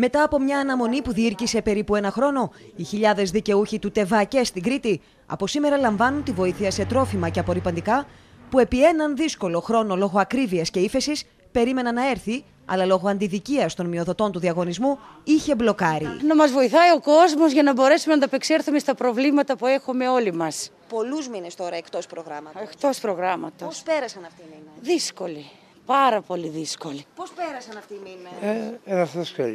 Μετά από μια αναμονή που διήρκησε περίπου ένα χρόνο, οι χιλιάδες δικαιούχοι του ΤΕΒΑΚΕ στην Κρήτη από σήμερα λαμβάνουν τη βοήθεια σε τρόφιμα και απορριπαντικά που επί έναν δύσκολο χρόνο λόγω ακρίβειας και ύφεσης περίμεναν να έρθει, αλλά λόγω αντιδικίας των μειοδοτών του διαγωνισμού είχε μπλοκάρει. Να μας βοηθάει ο κόσμος για να μπορέσουμε να ανταπεξέλθουμε στα προβλήματα που έχουμε όλοι μας. Πολλούς μήνες τώρα εκτός προγράμματος. Εκτός προγράμματος. Πώς πέρασαν αυτή. οι μήνες. Δύσκολοι. Πάρα πολύ δύσκολη. Πώς πέρασαν αυτοί οι μήνες, Ε, ένα δυσκολίε.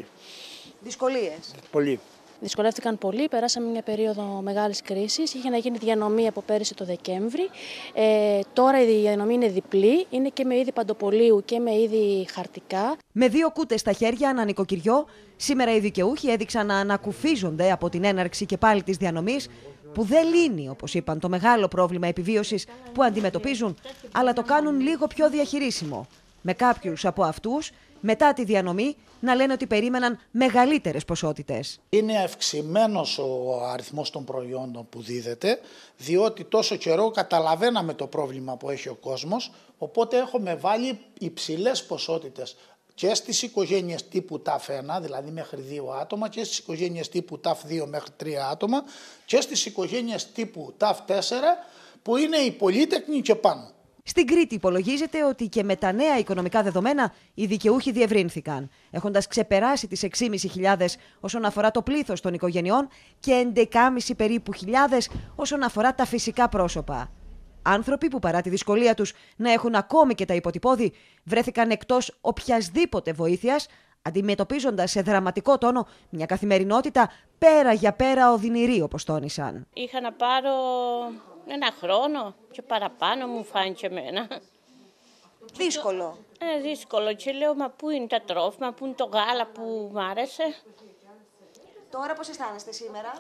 Δυσκολίες. Πολύ. Δυσκολεύτηκαν πολύ. Περάσαμε μια περίοδο μεγάλης κρίσης. Είχε να γίνει διανομή από πέρυσι το Δεκέμβρη. Ε, τώρα η διανομή είναι διπλή. Είναι και με είδη παντοπολίου και με είδη χαρτικά. Με δύο κούτες στα χέρια, ένα νοικοκυριό, σήμερα οι δικαιούχοι έδειξαν να ανακουφίζονται από την έναρξη και πάλι της διανομής που δεν λύνει, όπως είπαν, το μεγάλο πρόβλημα επιβίωσης που αντιμετωπίζουν, αλλά το κάνουν λίγο πιο διαχειρίσιμο με κάποιους από αυτούς, μετά τη διανομή να λένε ότι περίμεναν μεγαλύτερες ποσότητες. Είναι αυξημένος ο αριθμός των προϊόντων που δίδεται, διότι τόσο καιρό καταλαβαίναμε το πρόβλημα που έχει ο κόσμος, οπότε έχουμε βάλει υψηλές ποσότητες και στις οικογένειες τύπου ΤΑΦ1, δηλαδή μέχρι δύο άτομα, και στις οικογένειες τύπου ΤΑΦ2 μέχρι τρία άτομα, και στις οικογένειες τύπου ΤΑΦ4, που είναι οι πολύτεκνοι και πάνω. Στην Κρήτη υπολογίζεται ότι και με τα νέα οικονομικά δεδομένα οι δικαιούχοι διευρύνθηκαν, έχοντας ξεπεράσει τις 6.500 όσον αφορά το πλήθος των οικογενειών και 11.500 περίπου χιλιάδες όσον αφορά τα φυσικά πρόσωπα. Άνθρωποι που παρά τη δυσκολία τους να έχουν ακόμη και τα υποτυπώδη, βρέθηκαν εκτός οποιασδήποτε βοήθειας, αντιμετωπίζοντας σε δραματικό τόνο μια καθημερινότητα πέρα για πέρα οδυνηρή, όπως τόνισαν. Είχα να πάρω ένα χρόνο και παραπάνω μου φάνηκε εμένα. Δύσκολο. Ε, δύσκολο. Και λέω, μα πού είναι τα τρόφιμα, πού είναι το γάλα που μ' άρεσε. Τώρα πώς αισθάνεστε σήμερα. Α,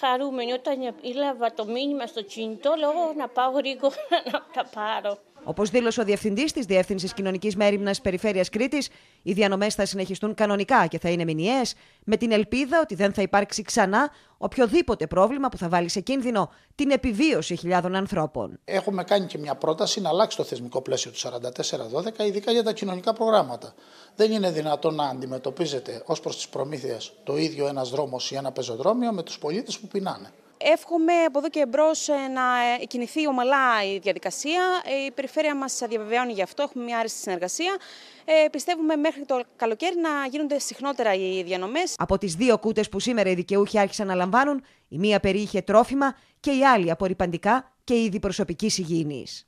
χαρούμενη. Όταν έλαβα το μήνυμα στο κινητό, λέω να πάω γρήγορα να τα πάρω. Όπως δήλωσε ο Διευθυντής της Διεύθυνσης Κοινωνικής Μέρημνας Περιφέρειας Κρήτης, οι διανομές θα συνεχιστούν κανονικά και θα είναι μηνιαίες, με την ελπίδα ότι δεν θα υπάρξει ξανά οποιοδήποτε πρόβλημα που θα βάλει σε κίνδυνο την επιβίωση χιλιάδων ανθρώπων. Έχουμε κάνει και μια πρόταση να αλλάξει το θεσμικό πλαίσιο του 4412, ειδικά για τα κοινωνικά προγράμματα. Δεν είναι δυνατόν να αντιμετωπίζεται ως προς τις προμήθειες το ίδιο ένας δρόμος ή ένα πεζοδρόμιο με τους πολίτες που πεινάνε. Εύχομαι από εδώ και εμπρό ε, να ε, κινηθεί ομαλά η διαδικασία. Ε, η περιφέρεια μας διαβεβαιώνει γι' αυτό. Έχουμε μια άριστη συνεργασία. πιστεύουμε μέχρι το καλοκαίρι να γίνονται συχνότερα οι διανομές. Από τις δύο κούτες που σήμερα οι δικαιούχοι άρχισαν να λαμβάνουν, η μία περιείχε τρόφιμα και η άλλη απορριπαντικά και είδη προσωπικής υγιεινής.